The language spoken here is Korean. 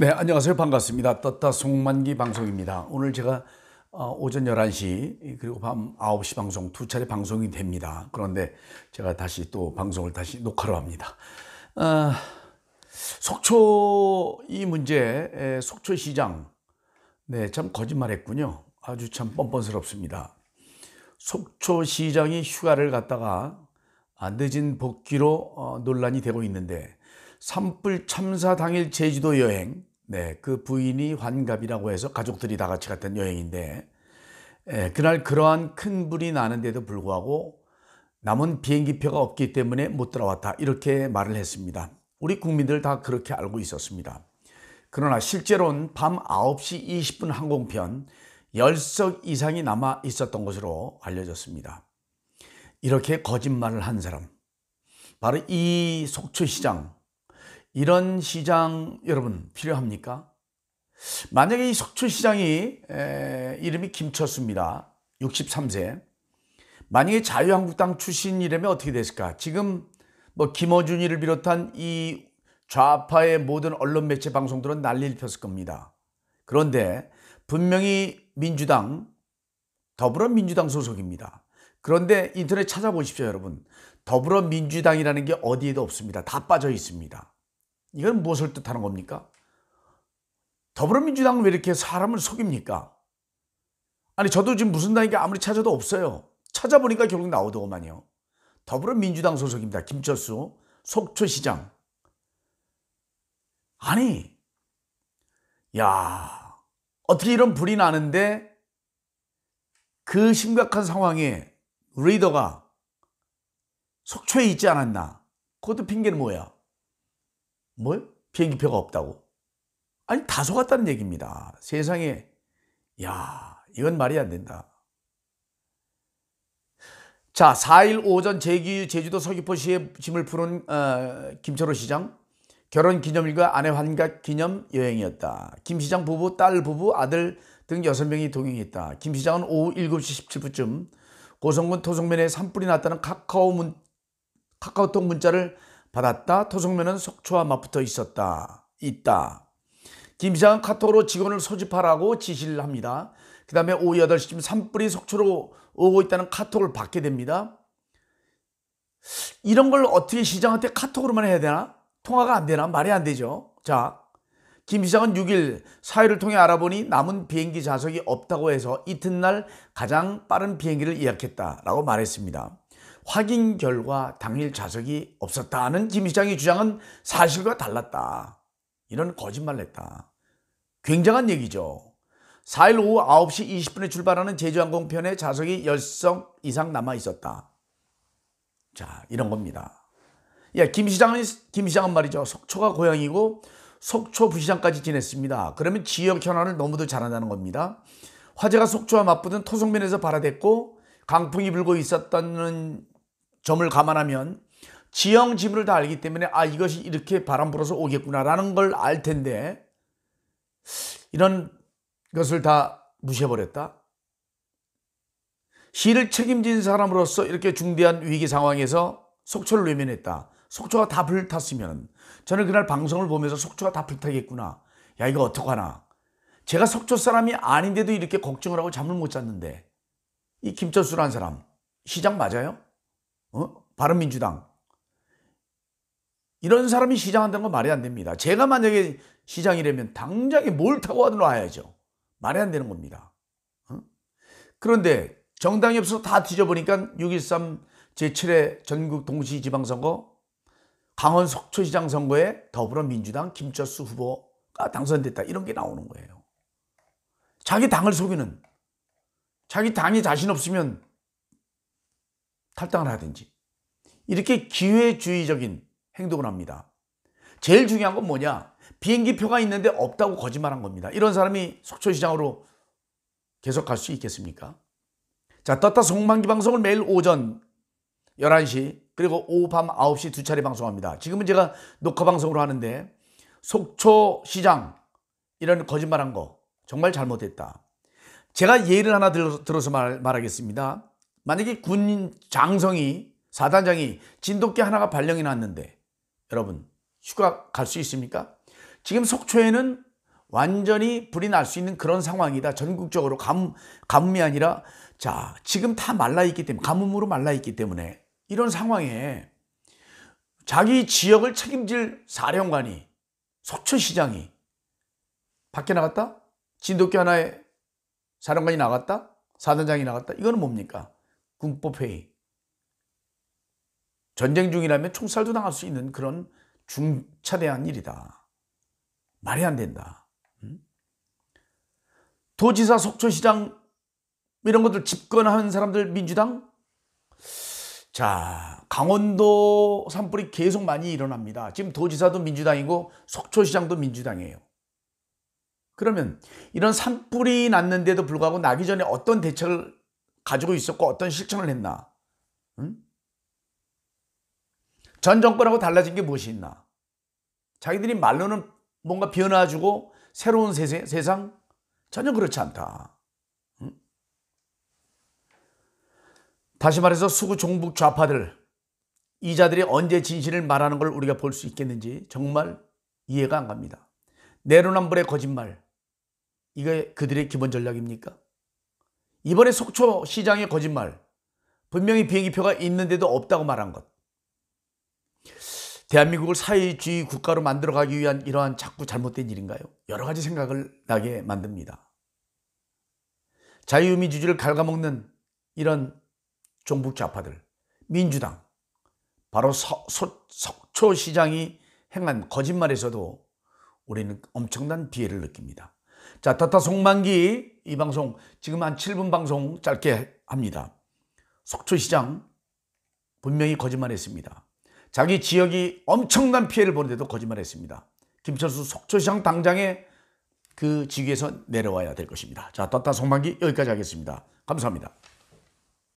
네, 안녕하세요. 반갑습니다. 떴다 송만기 방송입니다. 오늘 제가 어, 오전 11시 그리고 밤 9시 방송 두 차례 방송이 됩니다. 그런데 제가 다시 또 방송을 다시 녹화로 합니다. 어, 속초 이 문제, 속초 시장. 네, 참 거짓말했군요. 아주 참 뻔뻔스럽습니다. 속초 시장이 휴가를 갔다가 늦은 복귀로 어, 논란이 되고 있는데 산불 참사 당일 제주도 여행 네, 그 부인이 환갑이라고 해서 가족들이 다 같이 갔던 여행인데 예, 그날 그러한 큰 불이 나는데도 불구하고 남은 비행기표가 없기 때문에 못 들어왔다 이렇게 말을 했습니다. 우리 국민들 다 그렇게 알고 있었습니다. 그러나 실제로는 밤 9시 20분 항공편 10석 이상이 남아 있었던 것으로 알려졌습니다. 이렇게 거짓말을 한 사람 바로 이 속초시장 이런 시장 여러분 필요합니까? 만약에 이석초시장이 에, 이름이 김철수입니다. 63세. 만약에 자유한국당 출신이름이 어떻게 됐을까? 지금 뭐 김어준이를 비롯한 이 좌파의 모든 언론 매체 방송들은 난리를 폈을 겁니다. 그런데 분명히 민주당, 더불어민주당 소속입니다. 그런데 인터넷 찾아보십시오, 여러분. 더불어민주당이라는 게 어디에도 없습니다. 다 빠져 있습니다. 이건 무엇을 뜻하는 겁니까? 더불어민주당은 왜 이렇게 사람을 속입니까? 아니 저도 지금 무슨 당이니 아무리 찾아도 없어요. 찾아보니까 결국 나오더구만요. 더불어민주당 소속입니다. 김철수 속초시장. 아니 야 어떻게 이런 불이 나는데 그 심각한 상황에 리더가 속초에 있지 않았나. 그것도 핑계는 뭐야. 뭘? 비행기표가 없다고? 아니 다소 같다는 얘기입니다. 세상에 야 이건 말이 안 된다. 자 4일 오전 제기, 제주도 서귀포시에 짐을 푸는 어, 김철호 시장 결혼기념일과 아내 환갑 기념 여행이었다. 김 시장 부부, 딸 부부, 아들 등 6명이 동행했다. 김 시장은 오후 7시 17분쯤 고성군 토성면에 산불이 났다는 카카오 문, 카카오톡 문자를 받았다. 토성면은 속초와 맞붙어 있었다. 있다. 김시장은 카톡으로 직원을 소집하라고 지시를 합니다. 그 다음에 오후 8시쯤 산불이 속초로 오고 있다는 카톡을 받게 됩니다. 이런 걸 어떻게 시장한테 카톡으로만 해야 되나? 통화가 안 되나? 말이 안 되죠. 자, 김 시장은 6일 사회를 통해 알아보니 남은 비행기 좌석이 없다고 해서 이튿날 가장 빠른 비행기를 예약했다라고 말했습니다. 확인 결과 당일 좌석이 없었다는 김 시장의 주장은 사실과 달랐다. 이런 거짓말을 했다. 굉장한 얘기죠. 4일 오후 9시 20분에 출발하는 제주항공편에 좌석이 10석 이상 남아 있었다. 자, 이런 겁니다. 야, 예, 김 시장은, 김 시장은 말이죠. 속초가 고향이고 속초 부시장까지 지냈습니다. 그러면 지역 현안을 너무도 잘한다는 겁니다. 화재가 속초와 맞붙은 토성면에서 발화됐고 강풍이 불고 있었다는 점을 감안하면 지형 지물을 다 알기 때문에 아 이것이 이렇게 바람 불어서 오겠구나라는 걸 알 텐데 이런 것을 다 무시해버렸다. 시를 책임진 사람으로서 이렇게 중대한 위기 상황에서 속초를 외면했다. 속초가 다 불탔으면 저는 그날 방송을 보면서 속초가 다 불타겠구나. 야 이거 어떡하나. 제가 속초 사람이 아닌데도 이렇게 걱정을 하고 잠을 못 잤는데 이 김철수라는 사람 시장 맞아요? 어? 바른민주당 이런 사람이 시장한다는 건 말이 안 됩니다. 제가 만약에 시장이라면 당장에 뭘 타고 하든 와야죠. 말이 안 되는 겁니다. 어? 그런데 정당이 없어서 다 뒤져보니까 6.13 제7회 전국 동시지방선거 강원 속초시장 선거에 더불어민주당 김철수 후보가 당선됐다 이런 게 나오는 거예요. 자기 당을 속이는 자기 당이 자신 없으면 탈당을 하든지 이렇게 기회주의적인 행동을 합니다. 제일 중요한 건 뭐냐? 비행기 표가 있는데 없다고 거짓말한 겁니다. 이런 사람이 속초시장으로 계속 갈 수 있겠습니까? 자, 떴다 송만기 방송을 매일 오전 11시 그리고 오후 밤 9시 두 차례 방송합니다. 지금은 제가 녹화 방송으로 하는데 속초시장 이런 거짓말한 거 정말 잘못했다. 제가 예를 하나 들어서 말, 말하겠습니다. 만약에 군 장성이 사단장이 진돗개 하나가 발령이 났는데 여러분 휴가 갈 수 있습니까? 지금 속초에는 완전히 불이 날 수 있는 그런 상황이다. 전국적으로 가뭄, 가뭄이 아니라 자 지금 다 말라있기 때문에 가뭄으로 말라있기 때문에 이런 상황에 자기 지역을 책임질 사령관이 속초시장이 밖에 나갔다? 진돗개 하나에 사령관이 나갔다? 사단장이 나갔다? 이거는 뭡니까? 군법회의. 전쟁 중이라면 총살도 당할 수 있는 그런 중차대한 일이다. 말이 안 된다. 도지사, 속초시장 이런 것들 집권하는 사람들 민주당 자 강원도 산불이 계속 많이 일어납니다. 지금 도지사도 민주당이고 속초시장도 민주당이에요. 그러면 이런 산불이 났는데도 불구하고 나기 전에 어떤 대책을 가지고 있었고 어떤 실천을 했나? 응? 전 정권하고 달라진 게 무엇이 있나? 자기들이 말로는 뭔가 변화주고 새로운 세세, 세상? 전혀 그렇지 않다. 다시 말해서 수구 종북 좌파들, 이자들이 언제 진실을 말하는 걸 우리가 볼 수 있겠는지 정말 이해가 안 갑니다. 내로남불의 거짓말, 이게 그들의 기본 전략입니까? 이번에 속초 시장의 거짓말. 분명히 비행기표가 있는데도 없다고 말한 것. 대한민국을 사회주의 국가로 만들어가기 위한 이러한 자꾸 잘못된 일인가요? 여러 가지 생각을 나게 만듭니다. 자유민주주의를 갉아먹는 이런 종북 좌파들, 민주당, 바로 서, 소, 속초시장이 행한 거짓말에서도 우리는 엄청난 비애를 느낍니다. 자, 타타 송만기 이 방송 지금 한 7분 방송 짧게 합니다. 속초시장 분명히 거짓말했습니다. 자기 지역이 엄청난 피해를 보는데도 거짓말했습니다. 김철수 속초시장 당장에 그 직위에서 내려와야 될 것입니다. 자, 떴다 송만기 여기까지 하겠습니다. 감사합니다.